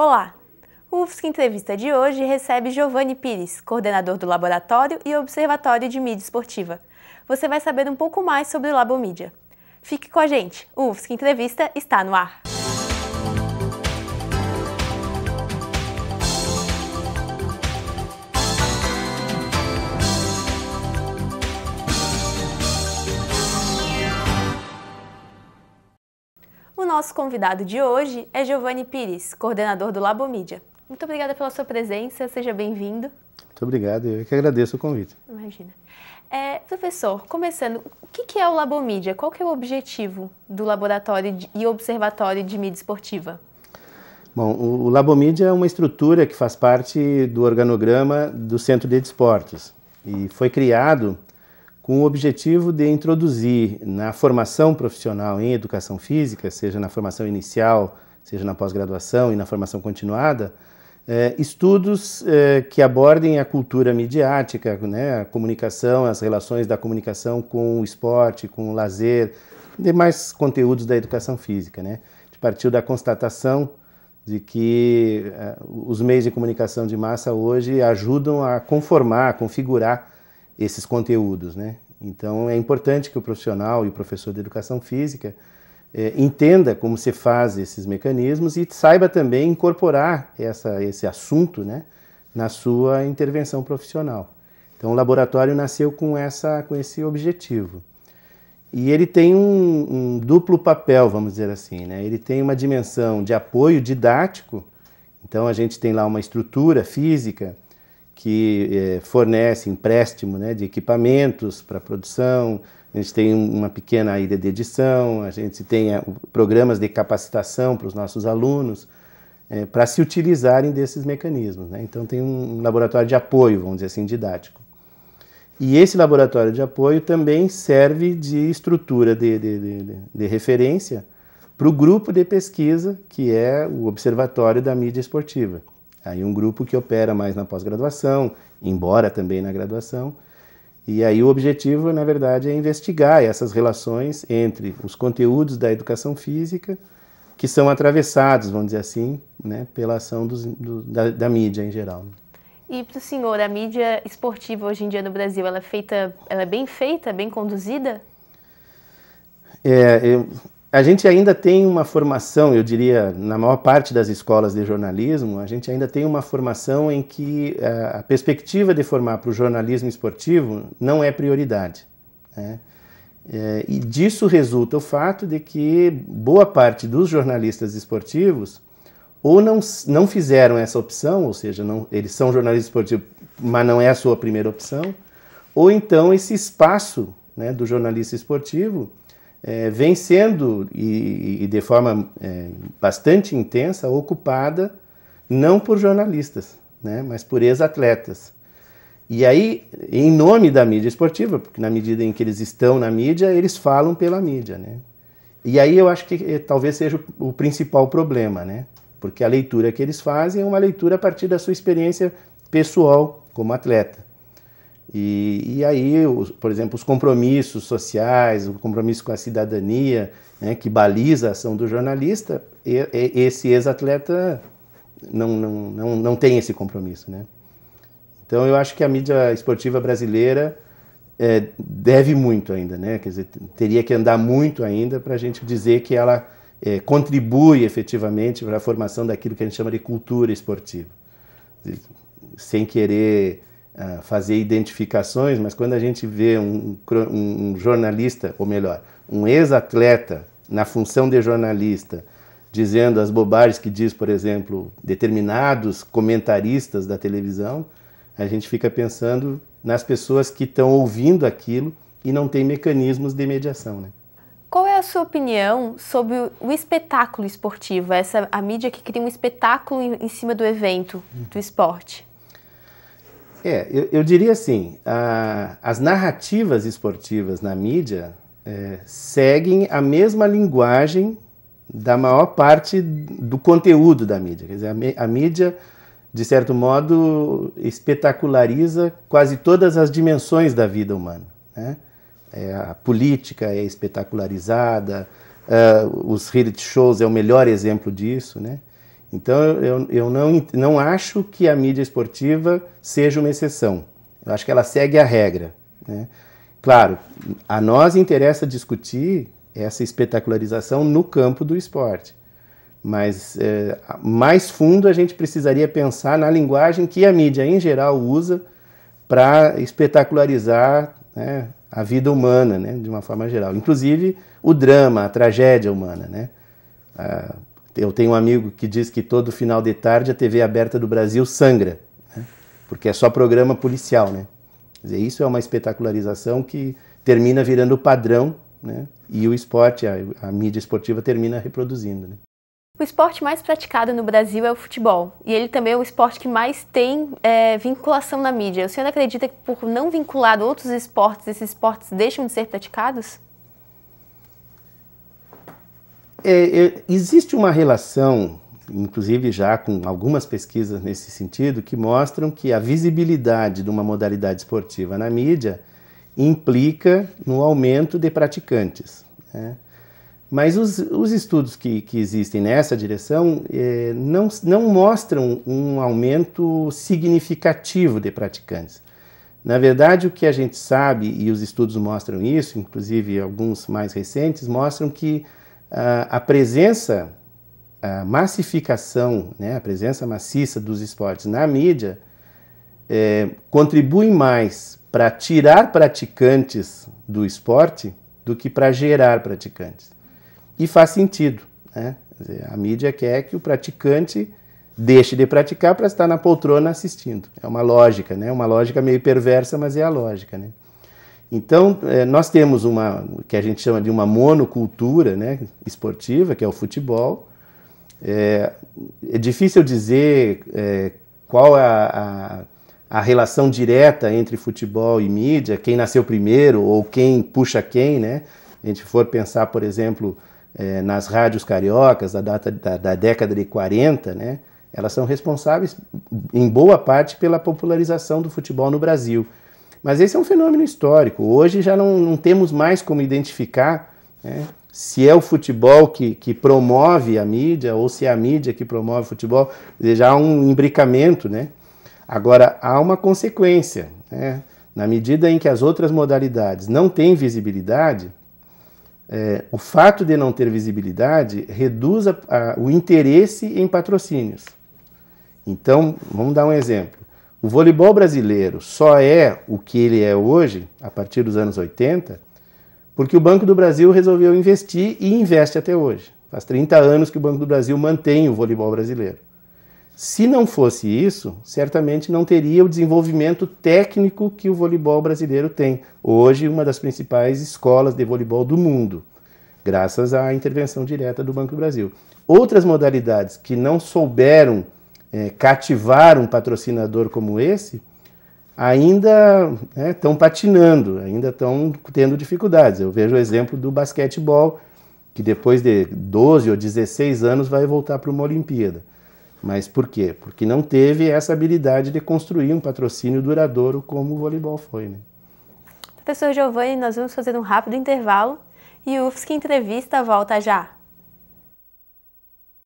Olá! O UFSC Entrevista de hoje recebe Giovanni Pires, coordenador do Laboratório e Observatório de Mídia Esportiva. Você vai saber um pouco mais sobre o Labomídia. Fique com a gente, o UFSC Entrevista está no ar! nosso convidado de hoje é Giovanni Pires, coordenador do Labo Mídia. Muito obrigada pela sua presença, seja bem-vindo. Muito obrigado, eu que agradeço o convite. Imagina. É, professor, começando, o que é o Labomídia? Qual que é o objetivo do Laboratório e Observatório de Mídia Esportiva? Bom, o Labomídia é uma estrutura que faz parte do organograma do Centro de Esportes e foi criado com o objetivo de introduzir na formação profissional em educação física, seja na formação inicial, seja na pós-graduação e na formação continuada, eh, estudos eh, que abordem a cultura midiática, né, a comunicação, as relações da comunicação com o esporte, com o lazer, demais conteúdos da educação física. Né? A gente partiu da constatação de que eh, os meios de comunicação de massa hoje ajudam a conformar, a configurar esses conteúdos, né? Então é importante que o profissional e o professor de educação física é, entenda como se faz esses mecanismos e saiba também incorporar essa, esse assunto né, na sua intervenção profissional. Então o laboratório nasceu com, essa, com esse objetivo. E ele tem um, um duplo papel, vamos dizer assim. Né? Ele tem uma dimensão de apoio didático, então a gente tem lá uma estrutura física que eh, fornece empréstimo né, de equipamentos para produção, a gente tem uma pequena ilha de edição, a gente tem eh, programas de capacitação para os nossos alunos, eh, para se utilizarem desses mecanismos. Né? Então, tem um laboratório de apoio, vamos dizer assim, didático. E esse laboratório de apoio também serve de estrutura de, de, de, de referência para o grupo de pesquisa que é o Observatório da Mídia Esportiva. Aí tá um grupo que opera mais na pós-graduação, embora também na graduação. E aí o objetivo, na verdade, é investigar essas relações entre os conteúdos da educação física, que são atravessados, vamos dizer assim, né, pela ação dos, do, da, da, mídia em geral. E para o senhor, a mídia esportiva hoje em dia no Brasil, ela é, feita, ela é bem feita, bem conduzida? É, eu, a gente ainda tem uma formação, eu diria, na maior parte das escolas de jornalismo, a gente ainda tem uma formação em que eh, a perspectiva de formar para o jornalismo esportivo não é prioridade. Né? Eh, e disso resulta o fato de que boa parte dos jornalistas esportivos ou não, não fizeram essa opção, ou seja, não, eles são jornalistas esportivos, mas não é a sua primeira opção, ou então esse espaço né, do jornalista esportivo é, vem sendo, e, e de forma é, bastante intensa, ocupada não por jornalistas, né, mas por ex-atletas. E aí, em nome da mídia esportiva, porque na medida em que eles estão na mídia, eles falam pela mídia. Né? E aí eu acho que é, talvez seja o principal problema, né? porque a leitura que eles fazem é uma leitura a partir da sua experiência pessoal como atleta. E, e aí, os, por exemplo, os compromissos sociais, o compromisso com a cidadania, né, que baliza a ação do jornalista, e, e, esse ex-atleta não, não, não, não tem esse compromisso. Né? Então eu acho que a mídia esportiva brasileira é, deve muito ainda, né? quer dizer, teria que andar muito ainda para a gente dizer que ela é, contribui efetivamente para a formação daquilo que a gente chama de cultura esportiva. Sem querer fazer identificações, mas quando a gente vê um, um, jornalista, ou melhor, um ex-atleta na função de jornalista, dizendo as bobagens que diz, por exemplo, determinados comentaristas da televisão, a gente fica pensando nas pessoas que estão ouvindo aquilo e não tem mecanismos de mediação, né? Qual é a sua opinião sobre o espetáculo esportivo, essa a mídia que cria um espetáculo em cima do evento, uhum. do esporte? É, eu, eu diria assim, a, as narrativas esportivas na mídia é, seguem a mesma linguagem da maior parte do conteúdo da mídia. Quer dizer, a, a mídia, de certo modo, espetaculariza quase todas as dimensões da vida humana. Né? É, a política é espetacularizada, é, os reality shows é o melhor exemplo disso, né? Então eu, eu não, não acho que a mídia esportiva seja uma exceção. Eu acho que ela segue a regra. Né? Claro, a nós interessa discutir essa espetacularização no campo do esporte. Mas é, mais fundo a gente precisaria pensar na linguagem que a mídia em geral usa para espetacularizar né, a vida humana, né, de uma forma geral. Inclusive o drama, a tragédia humana. Né? Ah, eu tenho um amigo que diz que todo final de tarde a TV aberta do Brasil sangra, né? porque é só programa policial, né? Quer dizer, isso é uma espetacularização que termina virando o padrão, né? E o esporte, a, a mídia esportiva termina reproduzindo, né? O esporte mais praticado no Brasil é o futebol, e ele também é o esporte que mais tem é, vinculação na mídia. O senhor acredita que por não vincular outros esportes, esses esportes deixam de ser praticados? é, é, existe uma relação, inclusive já com algumas pesquisas nesse sentido, que mostram que a visibilidade de uma modalidade esportiva na mídia implica no aumento de praticantes. Né? Mas os, os estudos que, que, existem nessa direção é, não, não mostram um aumento significativo de praticantes. Na verdade, o que a gente sabe, e os estudos mostram isso, inclusive alguns mais recentes, mostram que ah, a presença, a massificação, né, a presença maciça dos esportes na mídia é, contribui mais para tirar praticantes do esporte do que para gerar praticantes. E faz sentido. Né? Dizer, a mídia quer que o praticante deixe de praticar para estar na poltrona assistindo. É uma lógica, né? uma lógica meio perversa, mas é a lógica. Né? Então, eh, nós temos uma que a gente chama de uma monocultura né, esportiva, que é o futebol. É, é difícil dizer eh, é, qual a, a, a, relação direta entre futebol e mídia, quem nasceu primeiro ou quem puxa quem. Né? A gente for pensar, por exemplo, é, nas rádios cariocas da, data, da, da década de 40, né, elas são responsáveis, em boa parte, pela popularização do futebol no Brasil. Mas esse é um fenômeno histórico. Hoje já não, não temos mais como identificar né, se é o futebol que, que promove a mídia ou se é a mídia que promove o futebol. Já há um imbricamento, né? Agora, há uma consequência. Né? Na medida em que as outras modalidades não têm visibilidade, é, o fato de não ter visibilidade reduz a, a, o interesse em patrocínios. Então, vamos dar um exemplo. O voleibol brasileiro só é o que ele é hoje, a partir dos anos 80, porque o Banco do Brasil resolveu investir e investe até hoje. Faz 30 anos que o Banco do Brasil mantém o voleibol brasileiro. Se não fosse isso, certamente não teria o desenvolvimento técnico que o voleibol brasileiro tem. Hoje, uma das principais escolas de voleibol do mundo, graças à intervenção direta do Banco do Brasil. Outras modalidades que não souberam é, cativar um patrocinador como esse, ainda estão né, patinando, ainda estão tendo dificuldades. Eu vejo o exemplo do basquetebol, que depois de 12 ou 16 anos vai voltar para uma Olimpíada. Mas por quê? Porque não teve essa habilidade de construir um patrocínio duradouro como o voleibol foi. Né? Professor Giovanni, nós vamos fazer um rápido intervalo e o UFSC Entrevista volta já.